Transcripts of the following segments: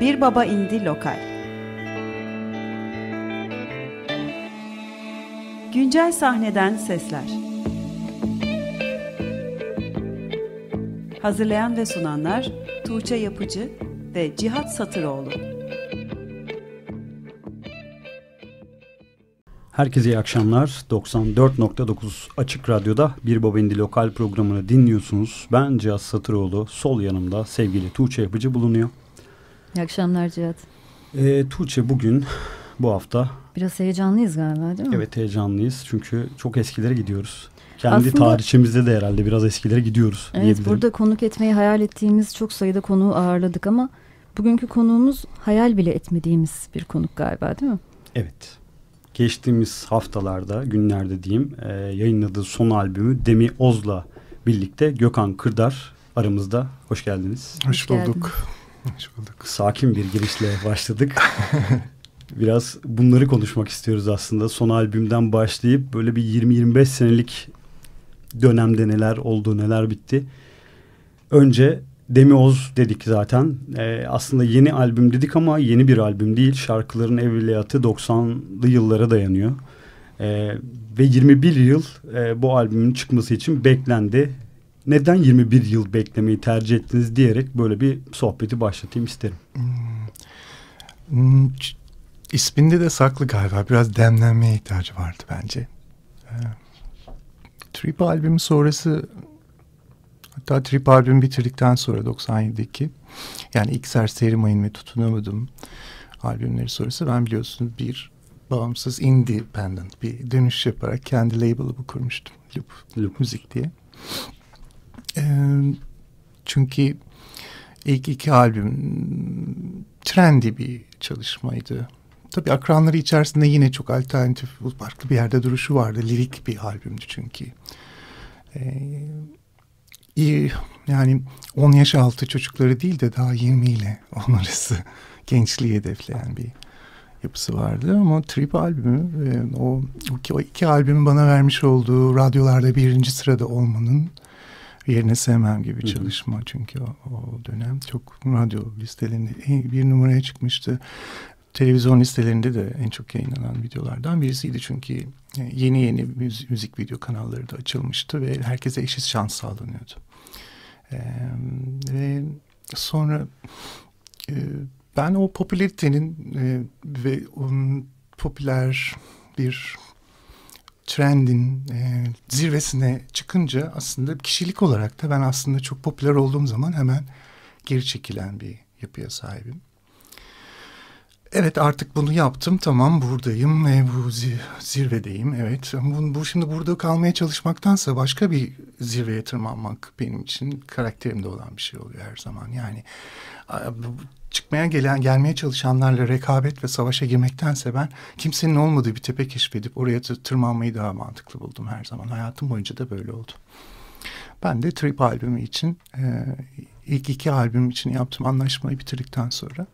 Bir Baba Indi Lokal Güncel sahneden sesler Hazırlayan ve sunanlar Tuğçe Yapıcı ve Cihat Satıroğlu Herkese iyi akşamlar. 94.9 Açık Radyo'da Bir Baba İndi Lokal programını dinliyorsunuz. Ben Cihat Satıroğlu. Sol yanımda sevgili Tuğçe Yapıcı bulunuyor. İyi akşamlar Cihat. E, Tuğçe bugün bu hafta. Biraz heyecanlıyız galiba değil mi? Evet heyecanlıyız çünkü çok eskilere gidiyoruz. Kendi Aslında, tarihçimizde de herhalde biraz eskilere gidiyoruz Evet burada konuk etmeyi hayal ettiğimiz çok sayıda konuğu ağırladık ama bugünkü konuğumuz hayal bile etmediğimiz bir konuk galiba değil mi? Evet. Geçtiğimiz haftalarda, günlerde diyeyim e, yayınladığı son albümü Demi Oz'la birlikte Gökhan Kırdar aramızda. Hoş geldiniz. Hoş, Hoş bulduk. Geldiniz. Hoş bulduk. Sakin bir girişle başladık. Biraz bunları konuşmak istiyoruz aslında. Son albümden başlayıp böyle bir 20-25 senelik dönemde neler oldu, neler bitti. Önce Demi Oz dedik zaten. Ee, aslında yeni albüm dedik ama yeni bir albüm değil. Şarkıların evliyatı 90'lı yıllara dayanıyor. Ee, ve 21 yıl e, bu albümün çıkması için beklendi neden 21 yıl beklemeyi tercih ettiniz diyerek böyle bir sohbeti başlatayım isterim. Hmm. hmm isminde de saklı galiba. Biraz demlenmeye ihtiyacı vardı bence. Ee, Trip albümü sonrası hatta Trip albümü bitirdikten sonra 97'deki yani ilk Serseri Mayın ve Tutunamadım albümleri sonrası ben biliyorsunuz bir bağımsız independent bir dönüş yaparak kendi label'ımı kurmuştum. Loop, Loop. Müzik diye çünkü ilk iki albüm trendi bir çalışmaydı. Tabii akranları içerisinde yine çok alternatif, farklı bir yerde duruşu vardı. Lirik bir albümdü çünkü. Ee, yani 10 yaş altı çocukları değil de daha 20 ile on arası gençliği hedefleyen bir yapısı vardı. Ama Trip albümü, o o iki albümün bana vermiş olduğu radyolarda birinci sırada olmanın Yerine sevmem gibi çalışma çünkü o, o dönem çok radyo listelerinde bir numaraya çıkmıştı. Televizyon listelerinde de en çok yayınlanan videolardan birisiydi çünkü e, yeni yeni müzik, müzik video kanalları da açılmıştı ve herkese eşit şans sağlanıyordu. Ee, ve sonra e, ben o popülaritenin e, ve onun popüler bir trendin e, zirvesine çıkınca aslında kişilik olarak da ben aslında çok popüler olduğum zaman hemen geri çekilen bir yapıya sahibim. Evet artık bunu yaptım tamam buradayım e, bu zirvedeyim evet bu, bu şimdi burada kalmaya çalışmaktansa başka bir zirveye tırmanmak benim için karakterimde olan bir şey oluyor her zaman yani çıkmaya gelen gelmeye çalışanlarla rekabet ve savaşa girmektense ben kimsenin olmadığı bir tepe keşfedip oraya tırmanmayı daha mantıklı buldum her zaman hayatım boyunca da böyle oldu. Ben de Trip albümü için e, ilk iki albüm için yaptığım anlaşmayı bitirdikten sonra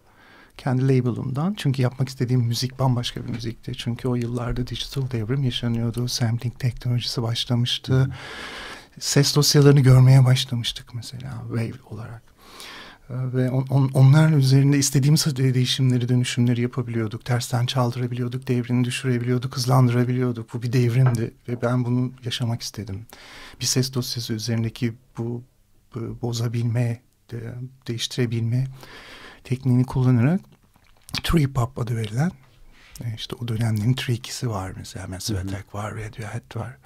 kendi label'ımdan. Çünkü yapmak istediğim müzik bambaşka bir müzikti. Çünkü o yıllarda dijital devrim yaşanıyordu. Sampling teknolojisi başlamıştı. Ses dosyalarını görmeye başlamıştık mesela Wave olarak. Ee, ve on, on, onlar üzerinde istediğimiz değişimleri, dönüşümleri yapabiliyorduk. Tersten çaldırabiliyorduk, devrini düşürebiliyorduk, hızlandırabiliyorduk. Bu bir devrimdi ve ben bunu yaşamak istedim. Bir ses dosyası üzerindeki bu, bu bozabilme, de, değiştirebilme tekniğini kullanarak trip pop adı verilen e, işte o dönemlerin trikisi var mesela. Mesvetek var, Radiohead var,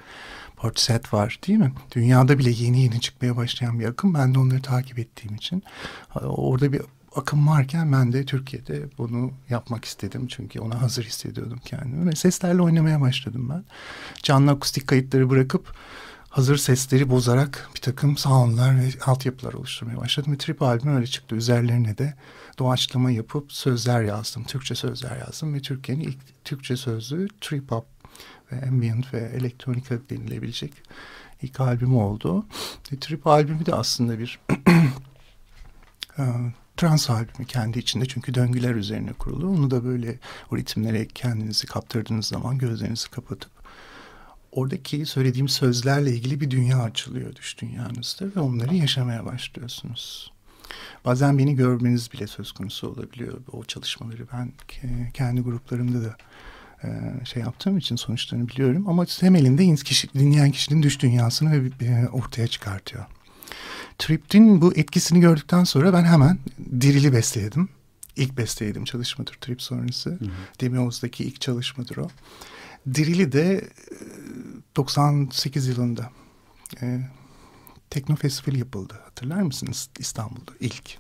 portset var değil mi? Dünyada bile yeni yeni çıkmaya başlayan bir akım. Ben de onları takip ettiğim için. Orada bir akım varken ben de Türkiye'de bunu yapmak istedim. Çünkü ona hazır hissediyordum kendimi. Ve seslerle oynamaya başladım ben. Canlı akustik kayıtları bırakıp hazır sesleri bozarak bir takım soundlar ve altyapılar oluşturmaya başladım. Ve Trip albümü öyle çıktı. Üzerlerine de doğaçlama yapıp sözler yazdım. Türkçe sözler yazdım ve Türkiye'nin ilk Türkçe sözü trip hop ve ambient ve elektronika denilebilecek ilk albümü oldu. E, trip albümü de aslında bir e, trans albümü kendi içinde çünkü döngüler üzerine kurulu. Onu da böyle o ritimlere kendinizi kaptırdığınız zaman gözlerinizi kapatıp oradaki söylediğim sözlerle ilgili bir dünya açılıyor düş dünyanızda ve onları yaşamaya başlıyorsunuz. Bazen beni görmeniz bile söz konusu olabiliyor. O çalışmaları ben kendi gruplarımda da e, şey yaptığım için sonuçlarını biliyorum. Ama temelinde kişi, dinleyen kişinin düş dünyasını e, ortaya çıkartıyor. Triptin bu etkisini gördükten sonra ben hemen dirili besledim. İlk besteydim çalışmadır Trip sonrası. Hı hı. ilk çalışmadır o. Dirili de 98 e, yılında Tekno Festival yapıldı. Hatırlar mısınız? İstanbul'da ilk.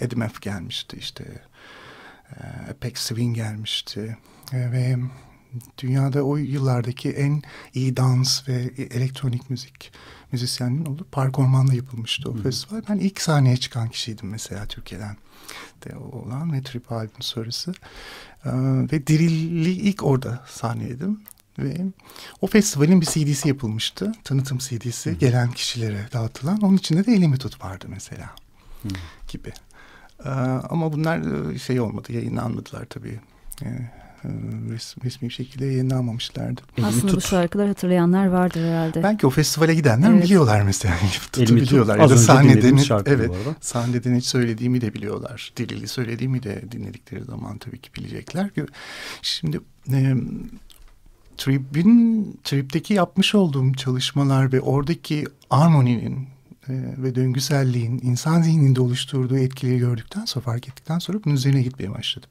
Edimef gelmişti işte. E, Apex Swing gelmişti. E, ve dünyada o yıllardaki en iyi dans ve elektronik müzik müzisyenliğin olduğu Park Orman'da yapılmıştı o Hı. festival. Ben ilk sahneye çıkan kişiydim mesela Türkiye'den de olan ve Trip Halb'in sorusu. Ee, ve Diril'i ilk orada sahneledim. Ve o festivalin bir CD'si yapılmıştı. Tanıtım CD'si Hı. gelen kişilere dağıtılan. Onun içinde de elimi tut vardı mesela. Hı. Gibi. Ee, ama bunlar e, şey olmadı. Yayınlanmadılar tabii. Yani, ee, e, resmi, resmi bir şekilde yayınlanmamışlardı. Aslında tut. bu şarkılar hatırlayanlar vardır herhalde. Belki o festivale gidenler evet. biliyorlar mesela. Tutu biliyorlar. Tut. Ya da sahneden, evet, sahneden hiç söylediğimi de biliyorlar. Dilili söylediğimi de dinledikleri zaman tabii ki bilecekler. Şimdi e, Trip'in, Trip'teki yapmış olduğum çalışmalar ve oradaki armoninin e, ve döngüselliğin insan zihninde oluşturduğu etkileri gördükten sonra fark ettikten sonra bunun üzerine gitmeye başladım.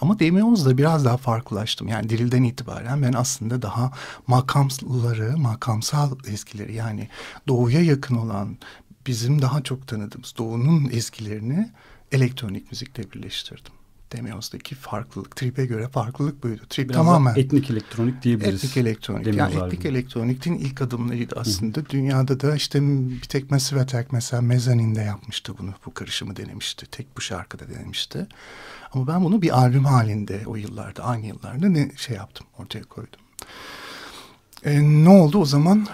Ama DMO'da biraz daha farklılaştım. Yani dirilden itibaren ben aslında daha makamları, makamsal eskileri yani doğuya yakın olan bizim daha çok tanıdığımız doğunun eskilerini elektronik müzikle birleştirdim. Demoz'daki farklılık, Trip'e göre farklılık buydu. Trip Biraz tamamen etnik elektronik diyebiliriz. Etnik elektronik. Demiz yani etnik elektroniktin ilk adımlarıydı aslında. Hı. Dünyada da işte bir tek Mesivetek mesela Mezanin'de yapmıştı bunu. Bu karışımı denemişti. Tek bu şarkıda denemişti. Ama ben bunu bir albüm halinde o yıllarda, aynı yıllarda ne şey yaptım, ortaya koydum. E, ne oldu o zaman?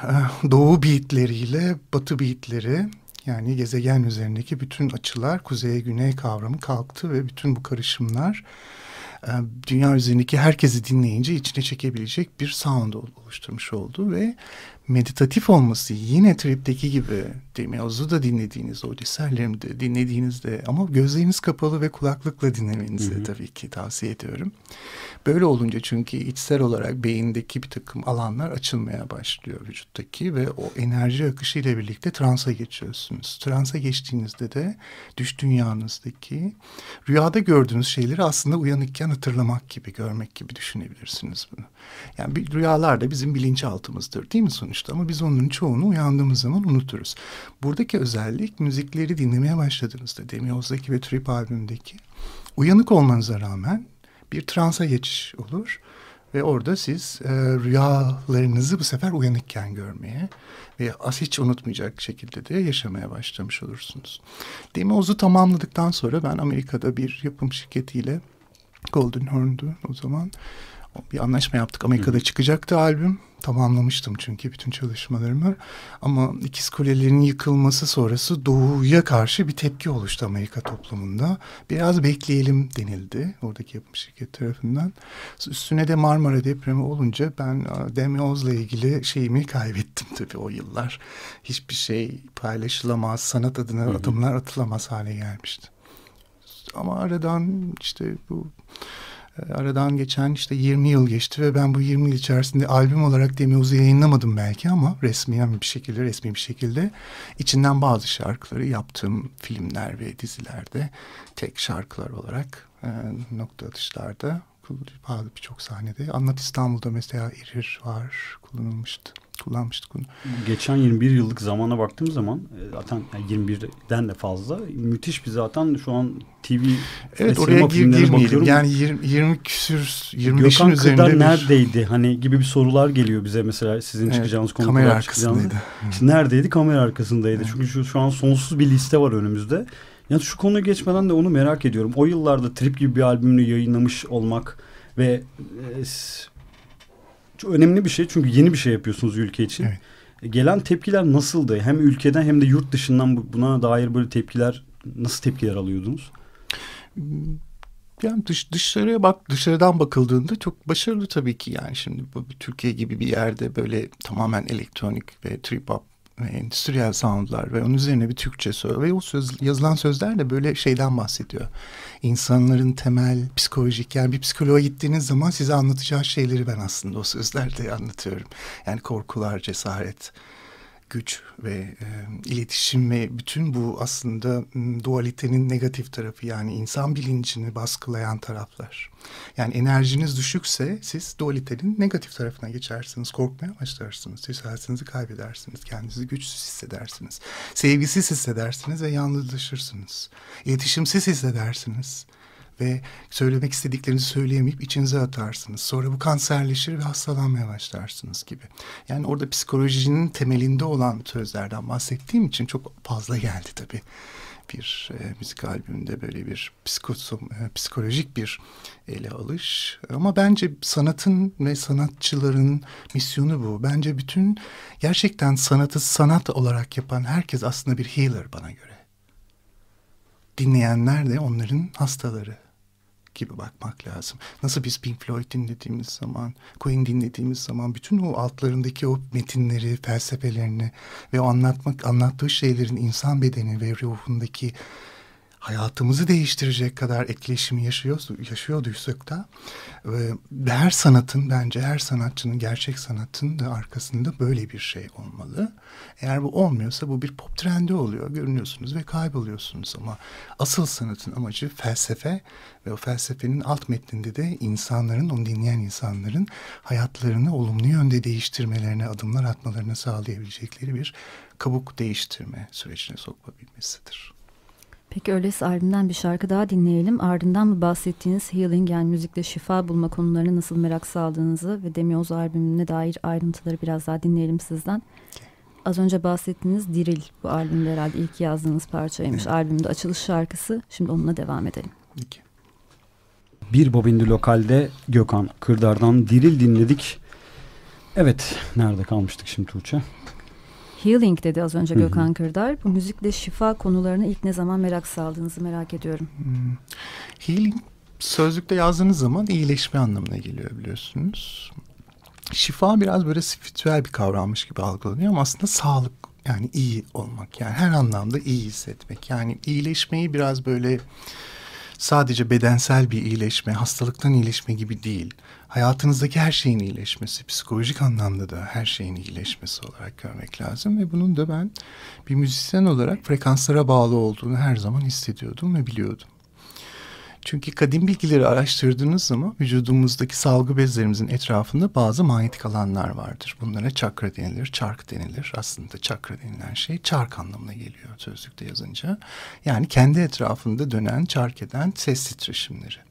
E, doğu beatleriyle batı beatleri yani gezegen üzerindeki bütün açılar, kuzeye-güney kavramı kalktı ve bütün bu karışımlar e, dünya üzerindeki herkesi dinleyince içine çekebilecek bir sound oluşturmuş oldu ve meditatif olması yine tripteki gibi değil mi? da dinlediğiniz, o eserlerimde dinlediğinizde ama gözleriniz kapalı ve kulaklıkla dinlemenizi hı hı. tabii ki tavsiye ediyorum. Böyle olunca çünkü içsel olarak beyindeki bir takım alanlar açılmaya başlıyor vücuttaki ve o enerji akışı ile birlikte transa geçiyorsunuz. Transa geçtiğinizde de düş dünyanızdaki rüyada gördüğünüz şeyleri aslında uyanıkken hatırlamak gibi, görmek gibi düşünebilirsiniz bunu. Yani rüyalar da bizim bilinçaltımızdır değil mi sonuç? yapmıştı. Ama biz onun çoğunu uyandığımız zaman unuturuz. Buradaki özellik müzikleri dinlemeye başladığınızda Demioz'daki ve Trip albümündeki uyanık olmanıza rağmen bir transa geçiş olur. Ve orada siz e, rüyalarınızı bu sefer uyanıkken görmeye ve az hiç unutmayacak şekilde de yaşamaya başlamış olursunuz. Demoz'u tamamladıktan sonra ben Amerika'da bir yapım şirketiyle Golden Horn'du o zaman bir anlaşma yaptık. Amerika'da Hı. çıkacaktı albüm. Tamamlamıştım çünkü bütün çalışmalarımı. Ama İkiz Kuleleri'nin yıkılması sonrası Doğu'ya karşı bir tepki oluştu Amerika toplumunda. Biraz bekleyelim denildi oradaki yapım şirket tarafından. Üstüne de Marmara depremi olunca ben Demi Oz'la ilgili şeyimi kaybettim tabii o yıllar. Hiçbir şey paylaşılamaz, sanat adına adımlar atılamaz hale gelmişti. Ama aradan işte bu e, aradan geçen işte 20 yıl geçti ve ben bu 20 yıl içerisinde albüm olarak Demioz'u yayınlamadım belki ama resmi bir şekilde resmi bir şekilde içinden bazı şarkıları yaptığım filmler ve dizilerde tek şarkılar olarak e, nokta atışlarda birçok sahnede Anlat İstanbul'da mesela İrir var kullanılmıştı kullanmıştık onu. Geçen 21 yıllık zamana baktığım zaman e, zaten yani 21'den de fazla müthiş bir zaten şu an TV Evet oraya gir, girmeyelim. Yani 20, 20 küsür 25'in üzerinde Kırdar bir... neredeydi hani gibi bir sorular geliyor bize mesela sizin evet, çıkacağınız evet, konular. Kamera arkasındaydı. İşte neredeydi? Kamera arkasındaydı. Evet. Çünkü şu, şu an sonsuz bir liste var önümüzde. Yani şu konuya geçmeden de onu merak ediyorum. O yıllarda Trip gibi bir albümünü yayınlamış olmak ve e, çok önemli bir şey çünkü yeni bir şey yapıyorsunuz ülke için. Evet. E, gelen tepkiler nasıldı? Hem ülkeden hem de yurt dışından buna dair böyle tepkiler nasıl tepkiler alıyordunuz? Yani dış, dışarıya bak dışarıdan bakıldığında çok başarılı tabii ki yani şimdi bu Türkiye gibi bir yerde böyle tamamen elektronik ve trip hop e, endüstriyel soundlar ve onun üzerine bir Türkçe söz ve o söz, yazılan sözler de böyle şeyden bahsediyor. İnsanların temel psikolojik yani bir psikoloğa gittiğiniz zaman size anlatacağı şeyleri ben aslında o sözlerde anlatıyorum. Yani korkular, cesaret, güç ve e, iletişim ve bütün bu aslında dualitenin negatif tarafı yani insan bilincini baskılayan taraflar. Yani enerjiniz düşükse siz dualitenin negatif tarafına geçersiniz, korkmaya başlarsınız, cesaretinizi kaybedersiniz, kendinizi güçsüz hissedersiniz, sevgisiz hissedersiniz ve yalnızlaşırsınız, iletişimsiz hissedersiniz ve söylemek istediklerinizi söyleyemeyip içinize atarsınız. Sonra bu kanserleşir ve hastalanmaya başlarsınız gibi. Yani orada psikolojinin temelinde olan sözlerden bahsettiğim için çok fazla geldi tabii. Bir e, müzik albümünde böyle bir psikosom, e, psikolojik bir ele alış. Ama bence sanatın ve sanatçıların misyonu bu. Bence bütün gerçekten sanatı sanat olarak yapan herkes aslında bir healer bana göre. Dinleyenler de onların hastaları gibi bakmak lazım. Nasıl biz Pink Floyd dinlediğimiz zaman, Queen dinlediğimiz zaman bütün o altlarındaki o metinleri, felsefelerini ve anlatmak anlattığı şeylerin insan bedeni ve ruhundaki hayatımızı değiştirecek kadar etkileşimi yaşıyorsak, yaşıyorduysak da e, her sanatın bence her sanatçının gerçek sanatın da arkasında böyle bir şey olmalı. Eğer bu olmuyorsa bu bir pop trendi oluyor. Görünüyorsunuz ve kayboluyorsunuz ama asıl sanatın amacı felsefe ve o felsefenin alt metninde de insanların, onu dinleyen insanların hayatlarını olumlu yönde değiştirmelerine, adımlar atmalarına sağlayabilecekleri bir kabuk değiştirme sürecine sokabilmesidir. Peki öyleyse albümden bir şarkı daha dinleyelim. Ardından mı bahsettiğiniz healing yani müzikle şifa bulma konularına nasıl merak saldığınızı ve Demioz albümüne dair ayrıntıları biraz daha dinleyelim sizden. Az önce bahsettiğiniz Diril bu albümde herhalde ilk yazdığınız parçaymış. Evet. Albümde açılış şarkısı. Şimdi onunla devam edelim. Peki. Bir Bobindi Lokal'de Gökhan Kırdar'dan Diril dinledik. Evet, nerede kalmıştık şimdi Tuğçe? healing dedi az önce Gökhan Kırdar. Bu müzikle şifa konularını ilk ne zaman merak saldığınızı merak ediyorum. Hmm. Healing sözlükte yazdığınız zaman iyileşme anlamına geliyor biliyorsunuz. Şifa biraz böyle spiritüel bir kavrammış gibi algılanıyor ama aslında sağlık yani iyi olmak yani her anlamda iyi hissetmek. Yani iyileşmeyi biraz böyle sadece bedensel bir iyileşme, hastalıktan iyileşme gibi değil hayatınızdaki her şeyin iyileşmesi, psikolojik anlamda da her şeyin iyileşmesi olarak görmek lazım. Ve bunun da ben bir müzisyen olarak frekanslara bağlı olduğunu her zaman hissediyordum ve biliyordum. Çünkü kadim bilgileri araştırdığınız zaman vücudumuzdaki salgı bezlerimizin etrafında bazı manyetik alanlar vardır. Bunlara çakra denilir, çark denilir. Aslında çakra denilen şey çark anlamına geliyor sözlükte yazınca. Yani kendi etrafında dönen, çark eden ses titreşimleri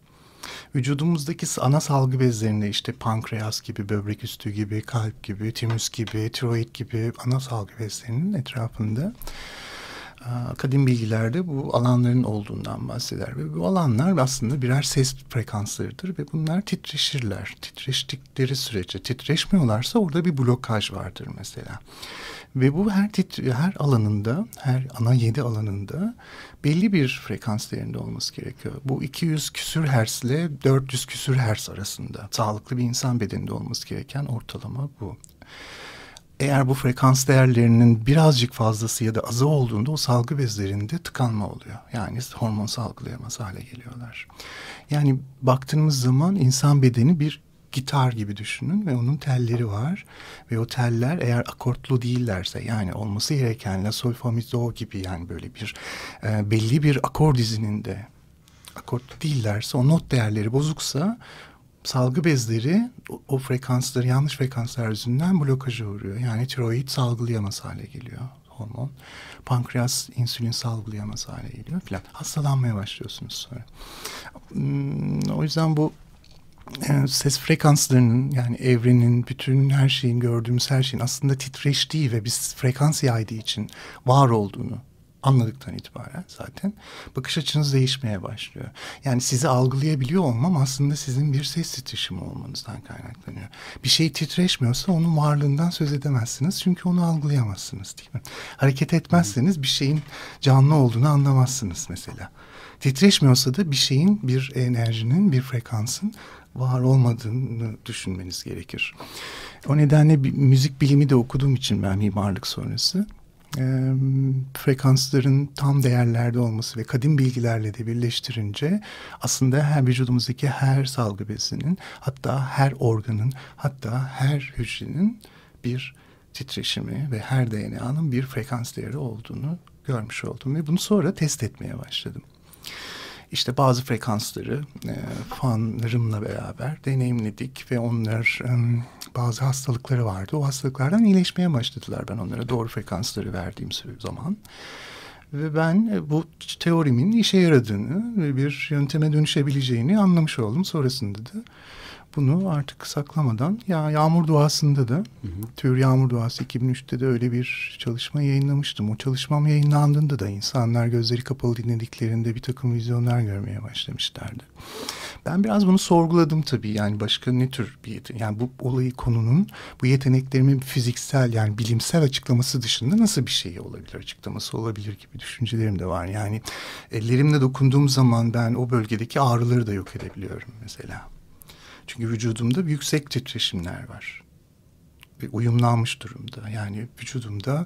vücudumuzdaki ana salgı bezlerinde işte pankreas gibi, böbrek üstü gibi, kalp gibi, timüs gibi, tiroid gibi ana salgı bezlerinin etrafında kadim bilgilerde bu alanların olduğundan bahseder. Ve bu alanlar aslında birer ses frekanslarıdır ve bunlar titreşirler. Titreştikleri sürece titreşmiyorlarsa orada bir blokaj vardır mesela. Ve bu her titre, her alanında, her ana yedi alanında belli bir frekans değerinde olması gerekiyor. Bu 200 küsür hertz ile 400 küsür hertz arasında sağlıklı bir insan bedeninde olması gereken ortalama bu eğer bu frekans değerlerinin birazcık fazlası ya da azı olduğunda o salgı bezlerinde tıkanma oluyor. Yani hormon salgılayamaz hale geliyorlar. Yani baktığımız zaman insan bedeni bir gitar gibi düşünün ve onun telleri var ve o teller eğer akortlu değillerse yani olması gereken la sol fa mi do gibi yani böyle bir e, belli bir akor dizininde akort değillerse o not değerleri bozuksa salgı bezleri o, o frekansları yanlış frekanslar yüzünden blokaja uğruyor. Yani tiroid salgılayamaz hale geliyor hormon. Pankreas insülin salgılayamaz hale geliyor filan. Hastalanmaya başlıyorsunuz sonra. Hmm, o yüzden bu e, ses frekanslarının yani evrenin bütün her şeyin gördüğümüz her şeyin aslında titreştiği ve biz frekans yaydığı için var olduğunu anladıktan itibaren zaten bakış açınız değişmeye başlıyor. Yani sizi algılayabiliyor olmam aslında sizin bir ses titreşimi olmanızdan kaynaklanıyor. Bir şey titreşmiyorsa onun varlığından söz edemezsiniz çünkü onu algılayamazsınız değil mi? Hareket etmezseniz bir şeyin canlı olduğunu anlamazsınız mesela. Titreşmiyorsa da bir şeyin, bir enerjinin, bir frekansın var olmadığını düşünmeniz gerekir. O nedenle bir müzik bilimi de okuduğum için ben mimarlık sonrası e, frekansların tam değerlerde olması ve kadim bilgilerle de birleştirince aslında her vücudumuzdaki her salgı bezinin hatta her organın hatta her hücrenin bir titreşimi ve her DNA'nın bir frekans değeri olduğunu görmüş oldum ve bunu sonra test etmeye başladım. İşte bazı frekansları e, fanlarımla beraber deneyimledik ve onlar e, bazı hastalıkları vardı. O hastalıklardan iyileşmeye başladılar ben onlara doğru frekansları verdiğim zaman. Ve ben e, bu teorimin işe yaradığını ve bir yönteme dönüşebileceğini anlamış oldum. Sonrasında da bunu artık saklamadan ya Yağmur Duası'nda da hı hı. Tür Yağmur Duası 2003'te de öyle bir çalışma yayınlamıştım. O çalışmam yayınlandığında da insanlar gözleri kapalı dinlediklerinde bir takım vizyonlar görmeye başlamışlardı. Ben biraz bunu sorguladım tabii yani başka ne tür bir yetenek, yani bu olayı konunun bu yeteneklerimin fiziksel yani bilimsel açıklaması dışında nasıl bir şey olabilir açıklaması olabilir gibi düşüncelerim de var. Yani ellerimle dokunduğum zaman ben o bölgedeki ağrıları da yok edebiliyorum mesela. Çünkü vücudumda yüksek titreşimler var. Ve uyumlanmış durumda. Yani vücudumda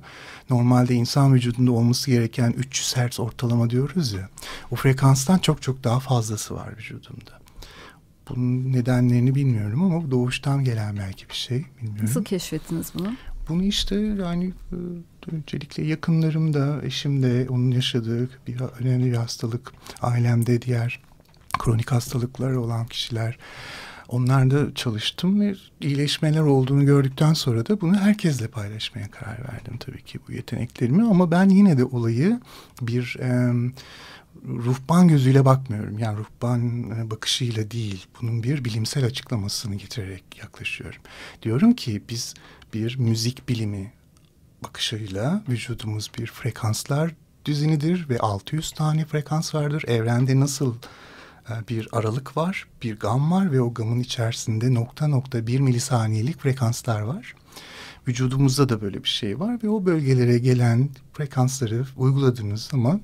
normalde insan vücudunda olması gereken 300 Hz ortalama diyoruz ya. O frekanstan çok çok daha fazlası var vücudumda. Bunun nedenlerini bilmiyorum ama doğuştan gelen belki bir şey bilmiyorum. Nasıl keşfettiniz bunu? Bunu işte yani e, öncelikle yakınlarım da, eşim de onun yaşadığı bir önemli bir hastalık, ailemde diğer kronik hastalıklar olan kişiler Onlarda çalıştım ve iyileşmeler olduğunu gördükten sonra da bunu herkesle paylaşmaya karar verdim tabii ki bu yeteneklerimi. Ama ben yine de olayı bir... E, ruhban gözüyle bakmıyorum. Yani ruhban e, bakışıyla değil. Bunun bir bilimsel açıklamasını getirerek yaklaşıyorum. Diyorum ki biz bir müzik bilimi bakışıyla vücudumuz bir frekanslar düzinidir ve 600 tane frekans vardır. Evrende nasıl ee, bir aralık var, bir gam var ve o gamın içerisinde nokta nokta bir milisaniyelik frekanslar var. Vücudumuzda da böyle bir şey var ve o bölgelere gelen frekansları uyguladığınız zaman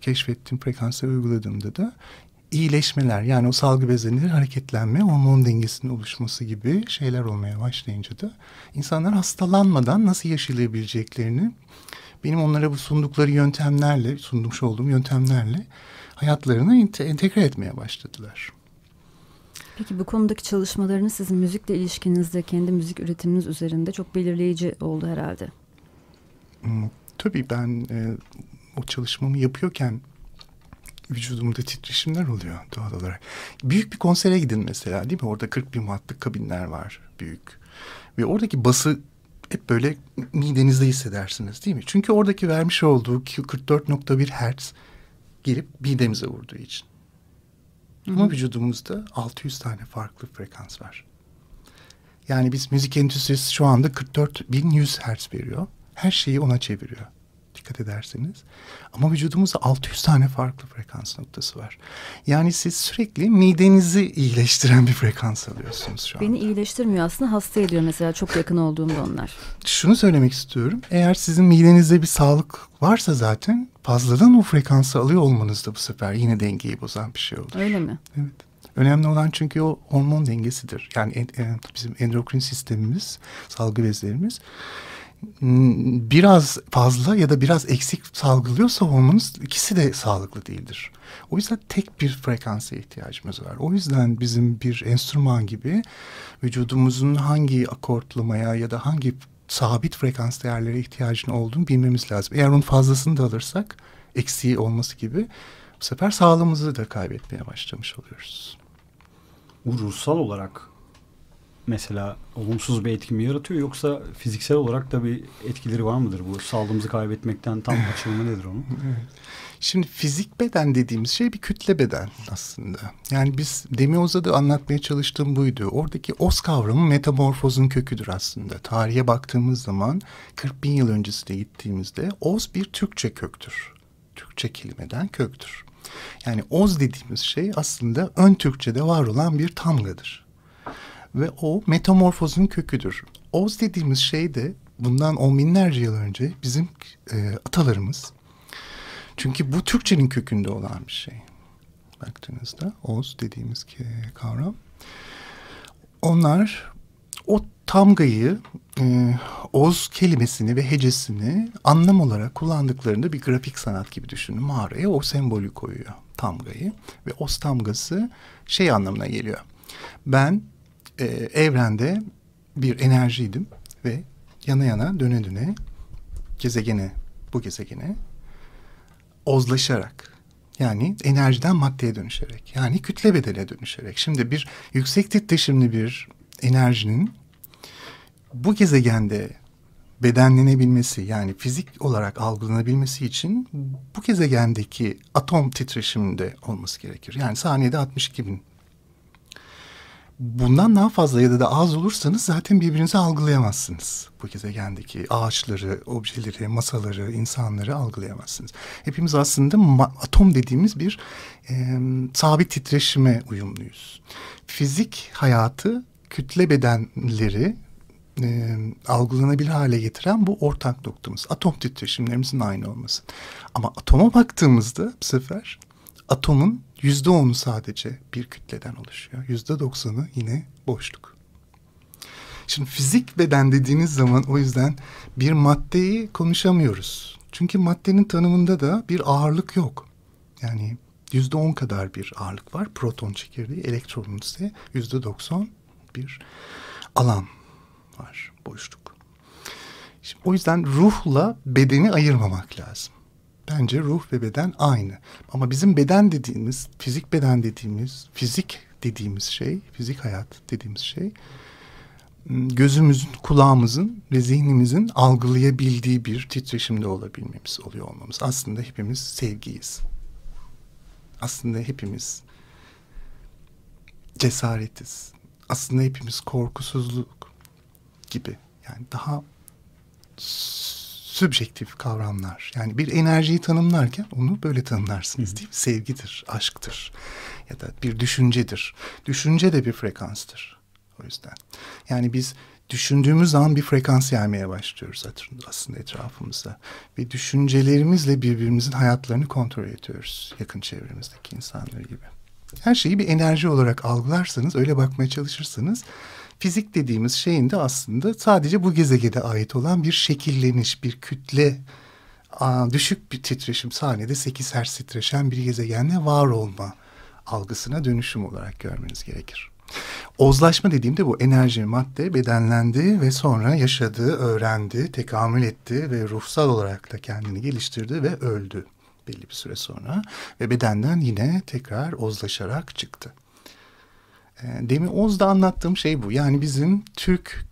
keşfettiğim frekansları uyguladığımda da iyileşmeler yani o salgı bezeleri hareketlenme, hormon dengesinin oluşması gibi şeyler olmaya başlayınca da insanlar hastalanmadan nasıl yaşayabileceklerini benim onlara bu sundukları yöntemlerle, sunmuş olduğum yöntemlerle hayatlarına entegre etmeye başladılar. Peki bu konudaki çalışmalarınız sizin müzikle ilişkinizde, kendi müzik üretiminiz üzerinde çok belirleyici oldu herhalde. Hmm, tabii ben e, o çalışmamı yapıyorken vücudumda titreşimler oluyor doğal olarak. Büyük bir konsere gidin mesela değil mi? Orada 40 bin wattlık kabinler var büyük. Ve oradaki bası hep böyle midenizde hissedersiniz değil mi? Çünkü oradaki vermiş olduğu 44.1 hertz gelip midemize vurduğu için. Hı -hı. Ama vücudumuzda 600 tane farklı frekans var. Yani biz müzik endüstrisi şu anda 44.100 Hz veriyor. Her şeyi ona çeviriyor dikkat ederseniz. Ama vücudumuzda 600 tane farklı frekans noktası var. Yani siz sürekli midenizi iyileştiren bir frekans alıyorsunuz şu an. Beni iyileştirmiyor aslında hasta ediyor mesela çok yakın olduğumda onlar. Şunu söylemek istiyorum. Eğer sizin midenizde bir sağlık varsa zaten fazladan o frekansı alıyor olmanız da bu sefer yine dengeyi bozan bir şey olur. Öyle mi? Evet. Önemli olan çünkü o hormon dengesidir. Yani en, en, bizim endokrin sistemimiz, salgı bezlerimiz Hmm, biraz fazla ya da biraz eksik salgılıyorsa hormonunuz ikisi de sağlıklı değildir. O yüzden tek bir frekansa ihtiyacımız var. O yüzden bizim bir enstrüman gibi vücudumuzun hangi akortlamaya ya da hangi sabit frekans değerlere ihtiyacının olduğunu bilmemiz lazım. Eğer onun fazlasını da alırsak eksiği olması gibi bu sefer sağlığımızı da kaybetmeye başlamış oluyoruz. Bu Ruhsal olarak mesela olumsuz bir etki mi yaratıyor yoksa fiziksel olarak da bir etkileri var mıdır? Bu sağlığımızı kaybetmekten tam açılımı nedir onun? Şimdi fizik beden dediğimiz şey bir kütle beden aslında. Yani biz Demioz'a da anlatmaya çalıştığım buydu. Oradaki os kavramı metamorfozun köküdür aslında. Tarihe baktığımız zaman 40 bin yıl öncesine gittiğimizde os bir Türkçe köktür. Türkçe kelimeden köktür. Yani oz dediğimiz şey aslında ön Türkçe'de var olan bir tamgadır. Ve o metamorfozun köküdür. Oz dediğimiz şey de bundan on binlerce yıl önce bizim e, atalarımız. Çünkü bu Türkçenin kökünde olan bir şey. Baktığınızda Oz dediğimiz ki kavram. Onlar o tamgayı, e, oz kelimesini ve hecesini anlam olarak kullandıklarında bir grafik sanat gibi düşünün. Mağaraya o sembolü koyuyor tamgayı ve oz tamgası şey anlamına geliyor. Ben e, evrende bir enerjiydim ve yana yana döne döne gezegene bu gezegene ozlaşarak yani enerjiden maddeye dönüşerek yani kütle bedele dönüşerek. Şimdi bir yüksek titreşimli bir enerjinin bu gezegende bedenlenebilmesi yani fizik olarak algılanabilmesi için bu gezegendeki atom titreşiminde olması gerekir. Yani saniyede 62 bin bundan daha fazla ya da daha az olursanız zaten birbirinizi algılayamazsınız. Bu gezegendeki ağaçları, objeleri, masaları, insanları algılayamazsınız. Hepimiz aslında atom dediğimiz bir e, sabit titreşime uyumluyuz. Fizik hayatı kütle bedenleri e, algılanabilir hale getiren bu ortak noktamız. Atom titreşimlerimizin aynı olması. Ama atoma baktığımızda bu sefer atomun yüzde onu sadece bir kütleden oluşuyor. Yüzde doksanı yine boşluk. Şimdi fizik beden dediğiniz zaman o yüzden bir maddeyi konuşamıyoruz. Çünkü maddenin tanımında da bir ağırlık yok. Yani yüzde on kadar bir ağırlık var. Proton çekirdeği, elektronun ise yüzde doksan bir alan var, boşluk. Şimdi o yüzden ruhla bedeni ayırmamak lazım bence ruh ve beden aynı. Ama bizim beden dediğimiz, fizik beden dediğimiz, fizik dediğimiz şey, fizik hayat dediğimiz şey hmm, gözümüzün, kulağımızın ve zihnimizin algılayabildiği bir titreşimde olabilmemiz oluyor olmamız. Aslında hepimiz sevgiyiz. Aslında hepimiz cesaretiz. Aslında hepimiz korkusuzluk gibi. Yani daha sübjektif kavramlar. Yani bir enerjiyi tanımlarken onu böyle tanımlarsınız değil mi? Sevgidir, aşktır ya da bir düşüncedir. Düşünce de bir frekanstır o yüzden. Yani biz düşündüğümüz an bir frekans yaymaya başlıyoruz aslında etrafımıza. Ve düşüncelerimizle birbirimizin hayatlarını kontrol ediyoruz yakın çevremizdeki insanlar gibi. Her şeyi bir enerji olarak algılarsanız, öyle bakmaya çalışırsanız Fizik dediğimiz şeyin de aslında sadece bu gezegede ait olan bir şekilleniş, bir kütle, düşük bir titreşim saniyede 8 hertz titreşen bir gezegenle var olma algısına dönüşüm olarak görmeniz gerekir. Ozlaşma dediğimde bu enerji, madde bedenlendi ve sonra yaşadı, öğrendi, tekamül etti ve ruhsal olarak da kendini geliştirdi ve öldü belli bir süre sonra. Ve bedenden yine tekrar ozlaşarak çıktı. Ee, Demi Oz'da anlattığım şey bu. Yani bizim Türk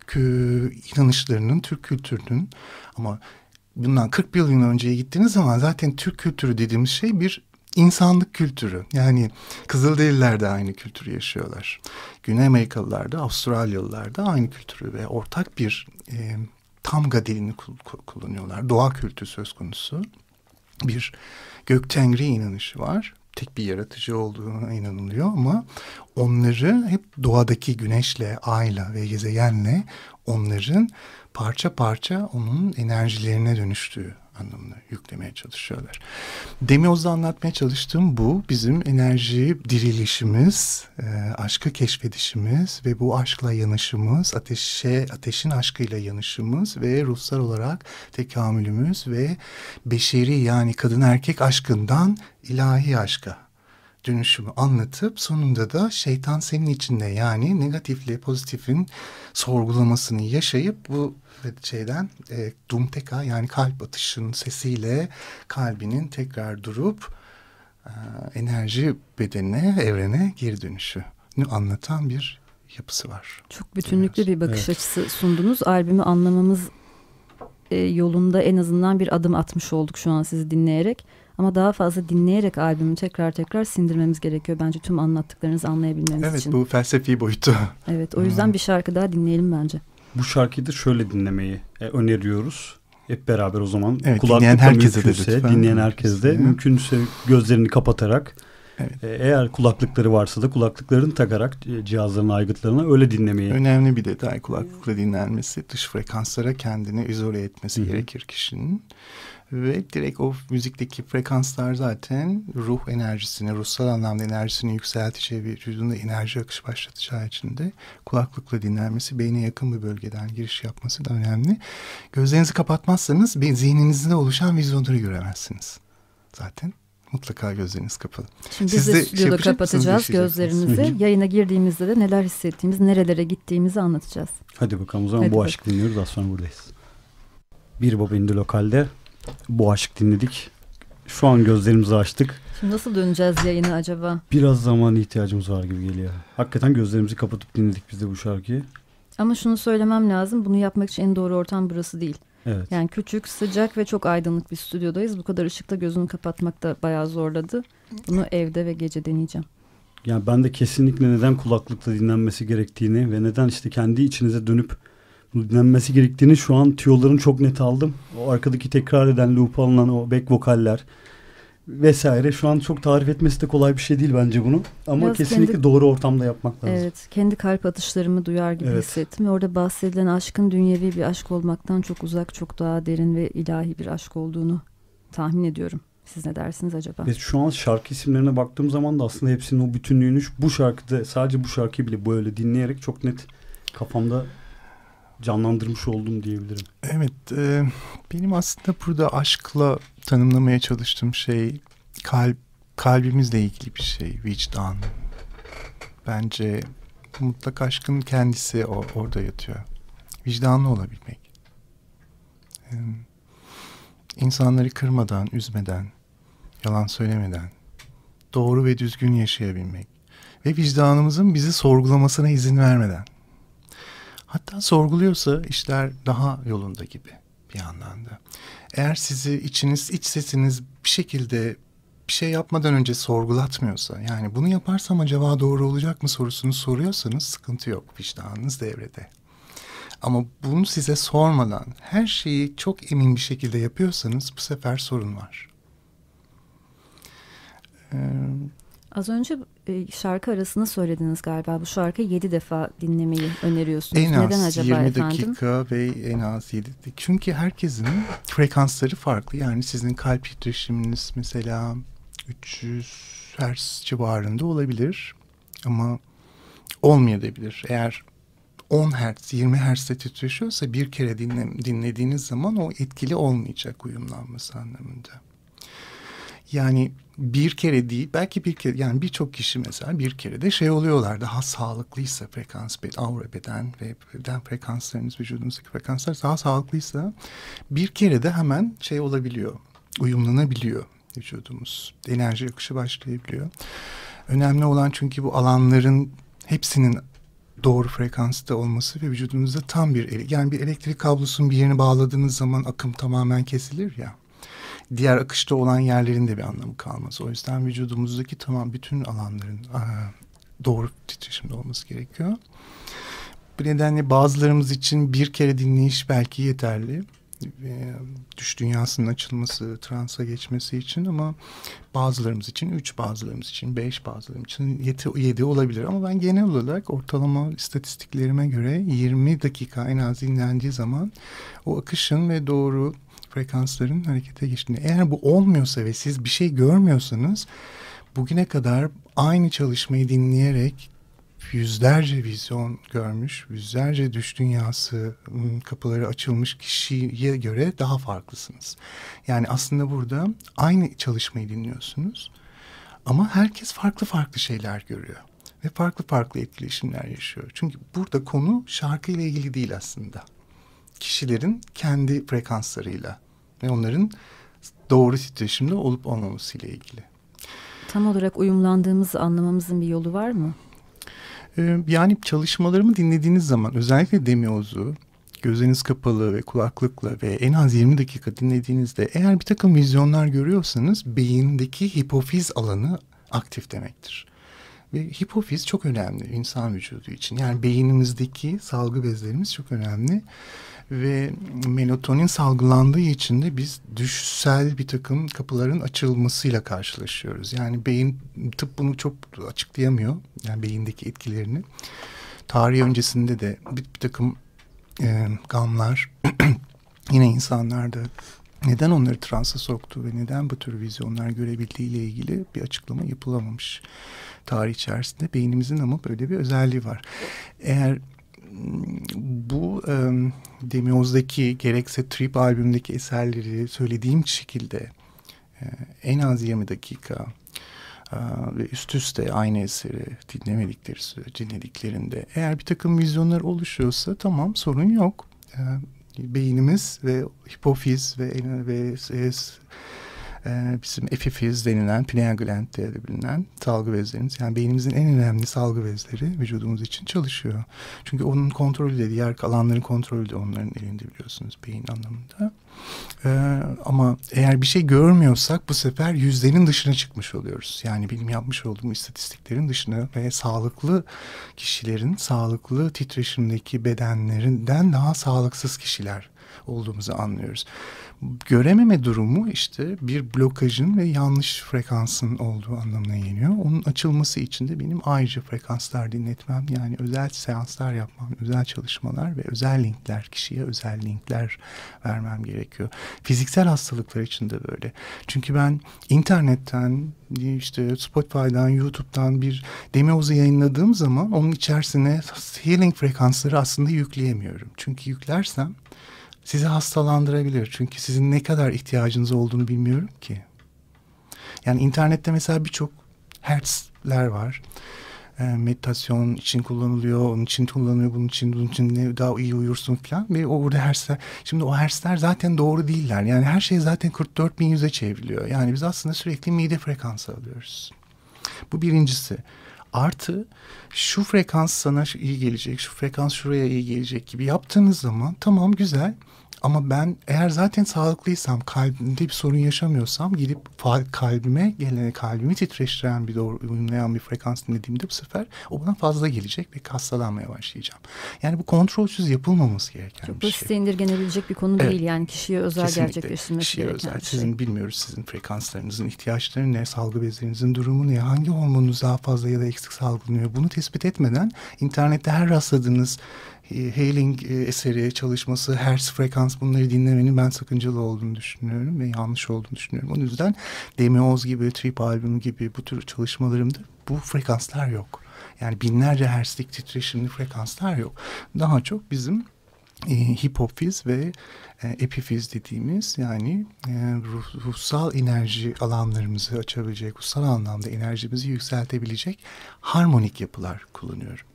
inanışlarının, Türk kültürünün ama bundan 40 yıl önceye gittiğiniz zaman zaten Türk kültürü dediğimiz şey bir insanlık kültürü. Yani Kızılderililer de aynı kültürü yaşıyorlar. Güney Amerikalılar da, Avustralyalılar da aynı kültürü ve ortak bir e, tamga dilini kullanıyorlar. Doğa kültürü söz konusu. Bir göktengri inanışı var tek bir yaratıcı olduğuna inanılıyor ama onları hep doğadaki güneşle, ayla ve gezegenle onların parça parça onun enerjilerine dönüştüğü Anlamını yüklemeye çalışıyorlar. Demioz'da anlatmaya çalıştığım bu bizim enerji dirilişimiz, e, aşkı keşfedişimiz ve bu aşkla yanışımız, ateşe ateşin aşkıyla yanışımız ve ruhsal olarak tekamülümüz ve beşeri yani kadın erkek aşkından ilahi aşka dönüşümü anlatıp sonunda da şeytan senin içinde yani negatifle pozitifin sorgulamasını yaşayıp bu şeyden e, dumteka yani kalp atışının sesiyle kalbinin tekrar durup e, enerji bedenine, evrene geri dönüşünü anlatan bir yapısı var. Çok bütünlüklü evet. bir bakış evet. açısı sundunuz. Albümü anlamamız e, yolunda en azından bir adım atmış olduk şu an sizi dinleyerek. Ama daha fazla dinleyerek albümü tekrar tekrar sindirmemiz gerekiyor. Bence tüm anlattıklarınızı anlayabilmemiz evet, için. Evet bu felsefi boyutu. Evet o yüzden hmm. bir şarkı daha dinleyelim bence bu şarkıyı da şöyle dinlemeyi e, öneriyoruz. Hep beraber o zaman evet, kulaklıkla herkese mümkünse, de dinleyen herkes de mümkünse gözlerini kapatarak Evet. E, eğer kulaklıkları varsa da kulaklıklarını takarak e, cihazların aygıtlarına öyle dinlemeyi. Önemli bir detay kulaklıkla dinlenmesi, dış frekanslara kendini izole etmesi Hı-hı. gerekir kişinin. Ve direkt o müzikteki frekanslar zaten ruh enerjisini, ruhsal anlamda enerjisini yükselteceği ve vücudunda enerji akışı başlatacağı için de kulaklıkla dinlenmesi, beyne yakın bir bölgeden giriş yapması da önemli. Gözlerinizi kapatmazsanız zihninizde oluşan vizyonları göremezsiniz zaten. Mutlaka gözleriniz kapalı. Şimdi Siz biz de stüdyoda şey kapatacağız gözlerimizi. Yayına girdiğimizde de neler hissettiğimiz, nerelere gittiğimizi anlatacağız. Hadi bakalım o zaman Hadi bu bakalım. aşkı dinliyoruz. Az sonra buradayız. Bir Baba indi Lokal'de bu aşık dinledik. Şu an gözlerimizi açtık. Şimdi nasıl döneceğiz yayına acaba? Biraz zaman ihtiyacımız var gibi geliyor. Hakikaten gözlerimizi kapatıp dinledik biz de bu şarkıyı. Ama şunu söylemem lazım. Bunu yapmak için en doğru ortam burası değil. Evet. Yani küçük, sıcak ve çok aydınlık bir stüdyodayız. Bu kadar ışıkta gözünü kapatmak da bayağı zorladı. Bunu evde ve gece deneyeceğim. Yani ben de kesinlikle neden kulaklıkla dinlenmesi gerektiğini ve neden işte kendi içinize dönüp dinlenmesi gerektiğini şu an tüyolarını çok net aldım. O arkadaki tekrar eden loop alınan o back vokaller vesaire. Şu an çok tarif etmesi de kolay bir şey değil bence bunu. Ama Biraz kesinlikle kendi, doğru ortamda yapmak lazım. Evet, kendi kalp atışlarımı duyar gibi evet. hissettim. Ve orada bahsedilen aşkın dünyevi bir aşk olmaktan çok uzak, çok daha derin ve ilahi bir aşk olduğunu tahmin ediyorum. Siz ne dersiniz acaba? Ve şu an şarkı isimlerine baktığım zaman da aslında hepsinin o bütünlüğünü bu şarkıda sadece bu şarkıyı bile böyle dinleyerek çok net kafamda canlandırmış oldum diyebilirim. Evet, e, benim aslında burada aşkla tanımlamaya çalıştığım şey kalp, kalbimizle ilgili bir şey, vicdan. Bence mutlak aşkın kendisi o, orada yatıyor. Vicdanlı olabilmek. E, insanları kırmadan, üzmeden, yalan söylemeden, doğru ve düzgün yaşayabilmek ve vicdanımızın bizi sorgulamasına izin vermeden. Hatta sorguluyorsa işler daha yolunda gibi bir yandan da. Eğer sizi içiniz, iç sesiniz bir şekilde bir şey yapmadan önce sorgulatmıyorsa yani bunu yaparsam acaba doğru olacak mı sorusunu soruyorsanız sıkıntı yok vicdanınız devrede. Ama bunu size sormadan her şeyi çok emin bir şekilde yapıyorsanız bu sefer sorun var. Ee, Az önce e, şarkı arasında söylediniz galiba. Bu şarkı 7 defa dinlemeyi öneriyorsunuz. En az Neden acaba 20 efendim? dakika ve en az 7 dakika. Çünkü herkesin frekansları farklı. Yani sizin kalp titreşiminiz mesela 300 hertz civarında olabilir. Ama olmayabilir. Eğer 10 hertz, 20 Hz'de titreşiyorsa bir kere dinle, dinlediğiniz zaman o etkili olmayacak uyumlanması anlamında. Yani bir kere değil belki bir kere yani birçok kişi mesela bir kere de şey oluyorlar daha sağlıklıysa frekans aura beden ve beden frekanslarınız vücudunuzdaki frekanslar daha sağlıklıysa bir kere de hemen şey olabiliyor uyumlanabiliyor vücudumuz enerji akışı başlayabiliyor. Önemli olan çünkü bu alanların hepsinin doğru frekansta olması ve vücudunuzda tam bir yani bir elektrik kablosunun bir yerine bağladığınız zaman akım tamamen kesilir ya diğer akışta olan yerlerin de bir anlamı kalmaz. O yüzden vücudumuzdaki tamam bütün alanların doğru titreşimde olması gerekiyor. Bu nedenle bazılarımız için bir kere dinleyiş belki yeterli. E, düş dünyasının açılması, transa geçmesi için ama bazılarımız için üç, bazılarımız için beş, bazılarımız için yedi, yedi olabilir. Ama ben genel olarak ortalama istatistiklerime göre 20 dakika en az dinlendiği zaman o akışın ve doğru frekansların harekete geçtiğini. Eğer bu olmuyorsa ve siz bir şey görmüyorsanız bugüne kadar aynı çalışmayı dinleyerek yüzlerce vizyon görmüş, yüzlerce düş dünyası kapıları açılmış kişiye göre daha farklısınız. Yani aslında burada aynı çalışmayı dinliyorsunuz ama herkes farklı farklı şeyler görüyor ve farklı farklı etkileşimler yaşıyor. Çünkü burada konu şarkı ile ilgili değil aslında kişilerin kendi frekanslarıyla ve onların doğru titreşimde olup olmaması ile ilgili. Tam olarak uyumlandığımızı anlamamızın bir yolu var mı? Ee, yani çalışmalarımı dinlediğiniz zaman özellikle Demioz'u gözleriniz kapalı ve kulaklıkla ve en az 20 dakika dinlediğinizde eğer bir takım vizyonlar görüyorsanız beyindeki hipofiz alanı aktif demektir. Ve hipofiz çok önemli insan vücudu için. Yani beynimizdeki salgı bezlerimiz çok önemli ve melatonin salgılandığı için de biz düşsel bir takım kapıların açılmasıyla karşılaşıyoruz. Yani beyin tıp bunu çok açıklayamıyor. Yani beyindeki etkilerini. Tarih öncesinde de bir, bir takım e, gamlar yine insanlarda neden onları transa soktu ve neden bu tür vizyonlar görebildiği ile ilgili bir açıklama yapılamamış tarih içerisinde. Beynimizin ama böyle bir özelliği var. Eğer bu e, Demioz'daki gerekse Trip albümündeki eserleri söylediğim şekilde e, en az 20 dakika e, ve üst üste aynı eseri dinlemedikleri sürece dinlediklerinde eğer bir takım vizyonlar oluşuyorsa tamam sorun yok. E, beynimiz ve hipofiz ve, ve, ve e, bizim epifiz denilen pineal gland diye de bilinen salgı bezlerimiz yani beynimizin en önemli salgı bezleri vücudumuz için çalışıyor. Çünkü onun kontrolü de diğer alanların kontrolü de onların elinde biliyorsunuz beyin anlamında. E, ama eğer bir şey görmüyorsak bu sefer yüzdenin dışına çıkmış oluyoruz. Yani benim yapmış olduğum istatistiklerin dışına ve sağlıklı kişilerin sağlıklı titreşimdeki bedenlerinden daha sağlıksız kişiler olduğumuzu anlıyoruz. Görememe durumu işte bir blokajın ve yanlış frekansın olduğu anlamına geliyor. Onun açılması için de benim ayrıca frekanslar dinletmem yani özel seanslar yapmam, özel çalışmalar ve özel linkler, kişiye özel linkler vermem gerekiyor. Fiziksel hastalıklar için de böyle. Çünkü ben internetten işte Spotify'dan, YouTube'dan bir demiozu yayınladığım zaman onun içerisine healing frekansları aslında yükleyemiyorum. Çünkü yüklersem sizi hastalandırabilir. Çünkü sizin ne kadar ihtiyacınız olduğunu bilmiyorum ki. Yani internette mesela birçok hertzler var. E, meditasyon için kullanılıyor, onun için kullanılıyor, bunun için, bunun için ne, daha iyi uyursun falan. Ve orada hertzler, şimdi o hertzler zaten doğru değiller. Yani her şey zaten 44.100'e çevriliyor. Yani biz aslında sürekli mide frekansı alıyoruz. Bu birincisi. Artı şu frekans sana iyi gelecek, şu frekans şuraya iyi gelecek gibi yaptığınız zaman tamam güzel ama ben eğer zaten sağlıklıysam, kalbimde bir sorun yaşamıyorsam gidip kalbime gelene kalbimi titreştiren bir doğru uyumlayan bir frekans dinlediğimde bu sefer o bana fazla gelecek ve hastalanmaya başlayacağım. Yani bu kontrolsüz yapılmaması gereken Çok bir şey. Çok indirgenebilecek bir konu evet. değil yani kişiye özel Kesinlikle. gerçekleştirmesi kişiye gereken özel. Şey. Sizin bilmiyoruz sizin frekanslarınızın ihtiyaçları ne, salgı bezlerinizin durumu ne, hangi hormonunuz daha fazla ya da eksik salgılanıyor bunu tespit etmeden internette her rastladığınız e, hailing e, eseri çalışması, hertz frekans bunları dinlemenin ben sakıncalı olduğunu düşünüyorum ve yanlış olduğunu düşünüyorum. O yüzden Demi Oz gibi, Trip albüm gibi bu tür çalışmalarımda bu frekanslar yok. Yani binlerce hertzlik titreşimli frekanslar yok. Daha çok bizim e, hipofiz ve e, epifiz dediğimiz yani e, ruh, ruhsal enerji alanlarımızı açabilecek, ruhsal anlamda enerjimizi yükseltebilecek harmonik yapılar kullanıyorum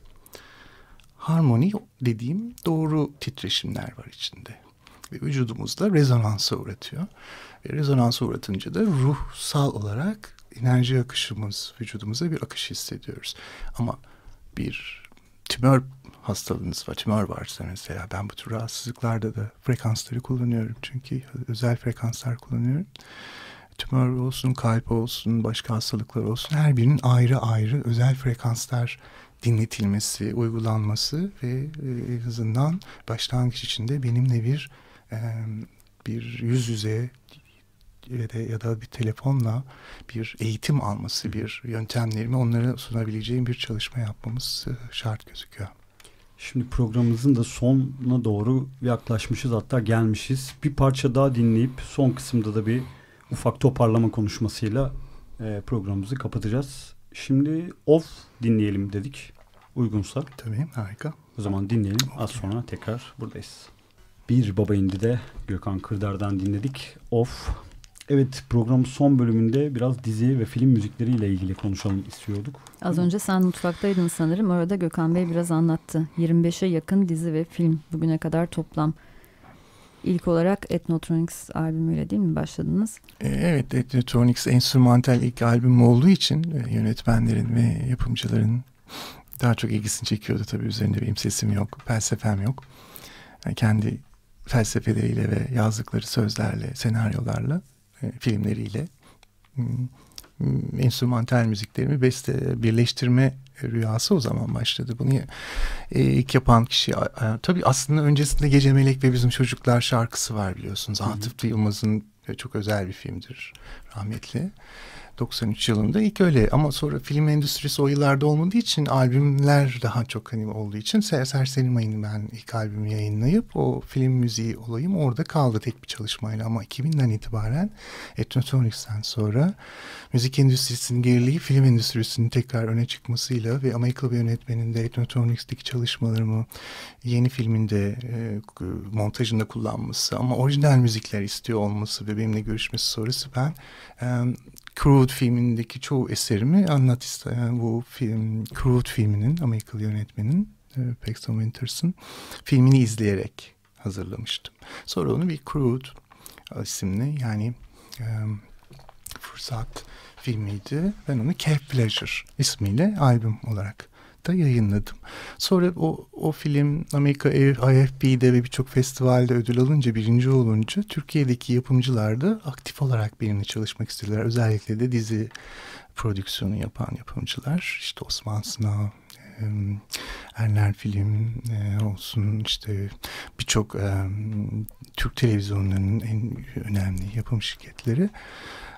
harmoni dediğim doğru titreşimler var içinde. Ve vücudumuzda rezonansa uğratıyor. Ve rezonansa uğratınca da ruhsal olarak enerji akışımız, vücudumuza bir akış hissediyoruz. Ama bir tümör hastalığınız var, tümör varsa mesela ben bu tür rahatsızlıklarda da frekansları kullanıyorum. Çünkü özel frekanslar kullanıyorum tümör olsun, kalp olsun, başka hastalıklar olsun her birinin ayrı ayrı özel frekanslar dinletilmesi, uygulanması ve e, en azından başlangıç içinde benimle bir bir yüz yüze ya da bir telefonla bir eğitim alması, bir yöntemlerimi onlara sunabileceğim bir çalışma yapmamız e, şart gözüküyor. Şimdi programımızın da sonuna doğru yaklaşmışız hatta gelmişiz. Bir parça daha dinleyip son kısımda da bir ufak toparlama konuşmasıyla e, programımızı kapatacağız. Şimdi off dinleyelim dedik uygunsa. Tabii harika. O zaman dinleyelim okay. az sonra tekrar buradayız. Bir Baba de Gökhan Kırdar'dan dinledik. Off. Evet programın son bölümünde biraz dizi ve film müzikleriyle ilgili konuşalım istiyorduk. Az önce sen mutfaktaydın sanırım. Orada Gökhan Bey biraz anlattı. 25'e yakın dizi ve film bugüne kadar toplam ilk olarak Ethnotronics albümüyle değil mi başladınız? E, evet, Ethnotronics enstrümantal ilk albüm olduğu için e, yönetmenlerin ve yapımcıların daha çok ilgisini çekiyordu tabii. Üzerinde benim sesim yok, felsefem yok. Yani e, kendi felsefeleriyle ve yazdıkları sözlerle, senaryolarla, filmleriyle enstrümantal müziklerimi beste birleştirme rüyası o zaman başladı. Bunu e, ilk yapan kişi e, tabii aslında öncesinde Gece Melek ve Bizim Çocuklar şarkısı var biliyorsunuz. Atıf Yılmaz'ın e, çok özel bir filmdir rahmetli. 93 yılında ilk öyle ama sonra film endüstrisi o yıllarda olmadığı için albümler daha çok hani olduğu için Serserim ayını ben ilk albümü yayınlayıp o film müziği olayım orada kaldı tek bir çalışmayla ama 2000'den itibaren Etnotronics'ten sonra müzik endüstrisinin geriliği film endüstrisinin tekrar öne çıkmasıyla ve Amerikalı bir yönetmenin de Etnotronics'teki çalışmalarımı yeni filminde e, montajında kullanması ama orijinal müzikler istiyor olması ve benimle görüşmesi sonrası ben e, Crude filmindeki çoğu eserimi anlat yani e, bu film Crude filminin Amerikalı yönetmenin e, Paxton Winters'ın filmini izleyerek hazırlamıştım. Sonra onu bir Crude e, isimli yani e, fırsat filmiydi. Ben onu Cave Pleasure ismiyle albüm olarak Aralık'ta yayınladım. Sonra o, o film Amerika IFB'de ve birçok festivalde ödül alınca, birinci olunca Türkiye'deki yapımcılar da aktif olarak benimle çalışmak istediler. Özellikle de dizi prodüksiyonu yapan yapımcılar. işte Osman Sınav, Erler Film e, olsun işte birçok Türk televizyonlarının en önemli yapım şirketleri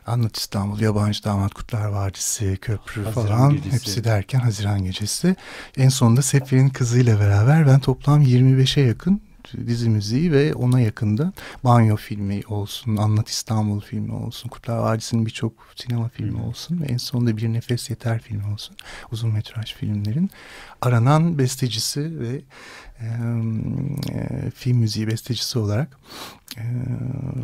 Anlat İstanbul, Yabancı Damat Kutlar Vadisi, Köprü Haziran falan gecesi. hepsi derken Haziran gecesi. En sonunda Sefer'in kızıyla beraber ben toplam 25'e yakın dizi müziği ve ona yakında Banyo filmi olsun, Anlat İstanbul filmi olsun, Kurtlar Vadisi'nin birçok sinema filmi olsun ve en sonunda Bir Nefes Yeter filmi olsun. Uzun metraj filmlerin aranan bestecisi ve e, film müziği bestecisi olarak e,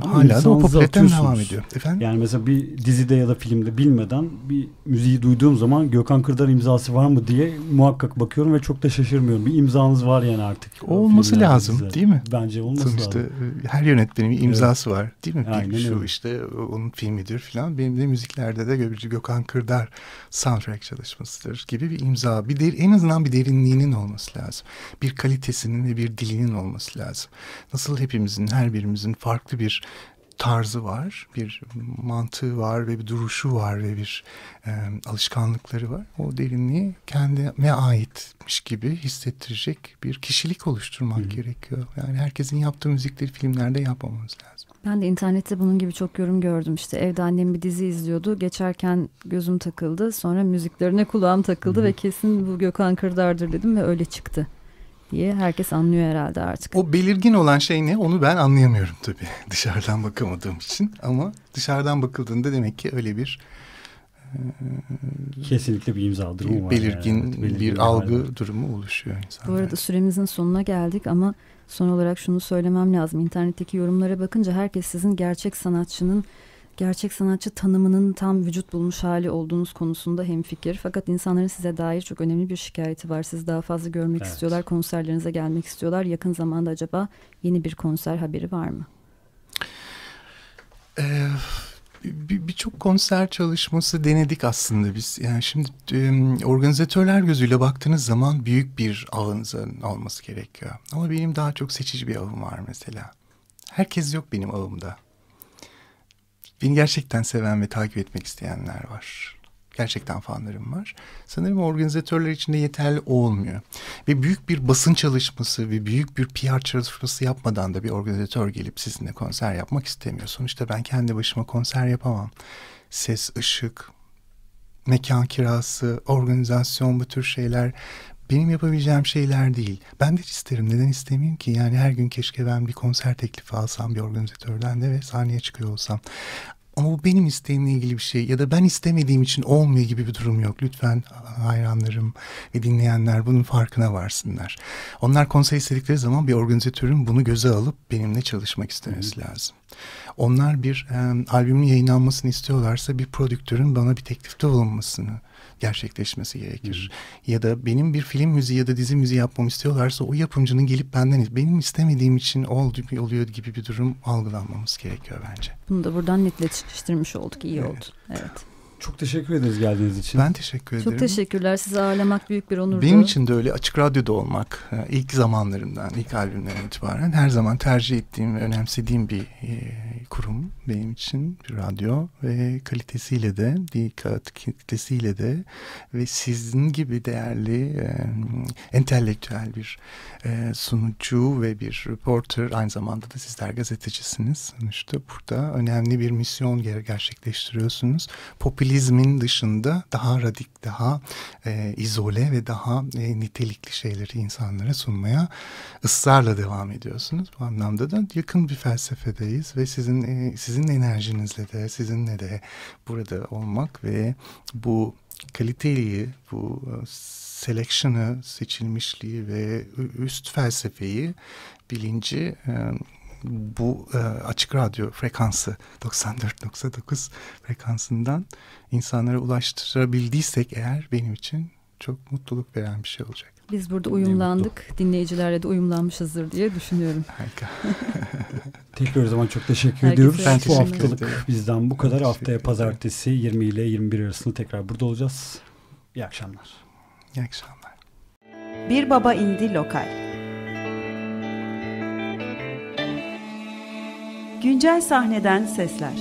hala da o popülerden devam ediyor. Efendim? Yani mesela bir dizide ya da filmde bilmeden bir müziği duyduğum zaman Gökhan Kırdar imzası var mı diye muhakkak bakıyorum ve çok da şaşırmıyorum. Bir imzanız var yani artık. O olması lazım bize. değil mi? Bence olması Sonuçta, lazım. E, her yönetmenin imzası evet. var değil mi? Aynen Şu işte onun filmidir filan. Benim de müziklerde de Gökhan Kırdar soundtrack çalışmasıdır gibi bir imza. Bir der, en azından bir derinliğinin olması lazım. Bir kalite kalitesinin ve bir dilinin olması lazım. Nasıl hepimizin, her birimizin farklı bir tarzı var, bir mantığı var ve bir duruşu var ve bir e, alışkanlıkları var. O derinliği kendime aitmiş gibi hissettirecek bir kişilik oluşturmak Hı. gerekiyor. Yani herkesin yaptığı müzikleri filmlerde yapmamamız lazım. Ben de internette bunun gibi çok yorum gördüm. İşte evde annem bir dizi izliyordu. Geçerken gözüm takıldı. Sonra müziklerine kulağım takıldı Hı. ve kesin bu Gökhan Kırdar'dır dedim ve öyle çıktı diye herkes anlıyor herhalde artık. O belirgin olan şey ne onu ben anlayamıyorum tabii dışarıdan bakamadığım için. Ama dışarıdan bakıldığında demek ki öyle bir... Kesinlikle bir imza durumu var. Belirgin, yani. Evet, belirgin bir algı var. durumu oluşuyor insanlarda. Bu arada süremizin sonuna geldik ama son olarak şunu söylemem lazım. İnternetteki yorumlara bakınca herkes sizin gerçek sanatçının gerçek sanatçı tanımının tam vücut bulmuş hali olduğunuz konusunda hemfikir. Fakat insanların size dair çok önemli bir şikayeti var. Siz daha fazla görmek evet. istiyorlar, konserlerinize gelmek istiyorlar. Yakın zamanda acaba yeni bir konser haberi var mı? Ee, birçok bir konser çalışması denedik aslında biz. Yani şimdi e, organizatörler gözüyle baktığınız zaman büyük bir ağınızın olması gerekiyor. Ama benim daha çok seçici bir ağım var mesela. Herkes yok benim ağımda. Beni gerçekten seven ve takip etmek isteyenler var. Gerçekten fanlarım var. Sanırım organizatörler için de yeterli olmuyor. Ve büyük bir basın çalışması ve büyük bir PR çalışması yapmadan da bir organizatör gelip sizinle konser yapmak istemiyor. Sonuçta ben kendi başıma konser yapamam. Ses, ışık, mekan kirası, organizasyon bu tür şeyler benim yapabileceğim şeyler değil. Ben de isterim. Neden istemeyeyim ki? Yani her gün keşke ben bir konser teklifi alsam bir organizatörden de ve sahneye çıkıyor olsam. Ama bu benim isteğimle ilgili bir şey ya da ben istemediğim için olmuyor gibi bir durum yok. Lütfen hayranlarım ve dinleyenler bunun farkına varsınlar. Onlar konser istedikleri zaman bir organizatörün bunu göze alıp benimle çalışmak istemesi lazım. Onlar bir e, albümün yayınlanmasını istiyorlarsa bir prodüktörün bana bir teklifte bulunmasını gerçekleşmesi gerekir. Hı. Ya da benim bir film müziği ya da dizi müziği yapmamı istiyorlarsa o yapımcının gelip benden benim istemediğim için oluyor gibi bir durum algılanmamız gerekiyor bence. Bunu da buradan netleştirmiş olduk. İyi evet. oldu. Evet. Çok teşekkür ederiz geldiğiniz için. Ben teşekkür ederim. Çok teşekkürler. Sizi ağırlamak büyük bir onurdu. Benim için de öyle açık radyoda olmak e, ilk zamanlarımdan, ilk albümden itibaren her zaman tercih ettiğim ve önemsediğim bir e, kurum benim için bir radyo ve kalitesiyle de, dikkat kalitesiyle de ve sizin gibi değerli e, entelektüel bir sunucu ve bir reporter aynı zamanda da sizler gazetecisiniz. Sonuçta burada önemli bir misyon gerçekleştiriyorsunuz. Popüler idealizmin dışında daha radik, daha e, izole ve daha e, nitelikli şeyleri insanlara sunmaya ısrarla devam ediyorsunuz. Bu anlamda da yakın bir felsefedeyiz ve sizin e, sizin enerjinizle de sizinle de burada olmak ve bu kaliteyi, bu e, selection'ı, seçilmişliği ve üst felsefeyi, bilinci... E, bu e, açık radyo frekansı 94.9 frekansından insanlara ulaştırabildiysek eğer benim için çok mutluluk veren bir şey olacak. Biz burada uyumlandık. Dinleyicilerle de uyumlanmışızdır diye düşünüyorum. Harika. Tekrar o zaman çok teşekkür Herkese ediyoruz. Ben bu haftalık ederim. bizden bu kadar. Haftaya pazartesi 20 ile 21 arasında tekrar burada olacağız. İyi akşamlar. İyi akşamlar. Bir Baba indi Lokal Güncel sahneden sesler.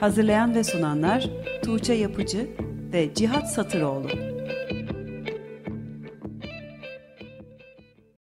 Hazırlayan ve sunanlar Tuğçe Yapıcı ve Cihat Satıroğlu.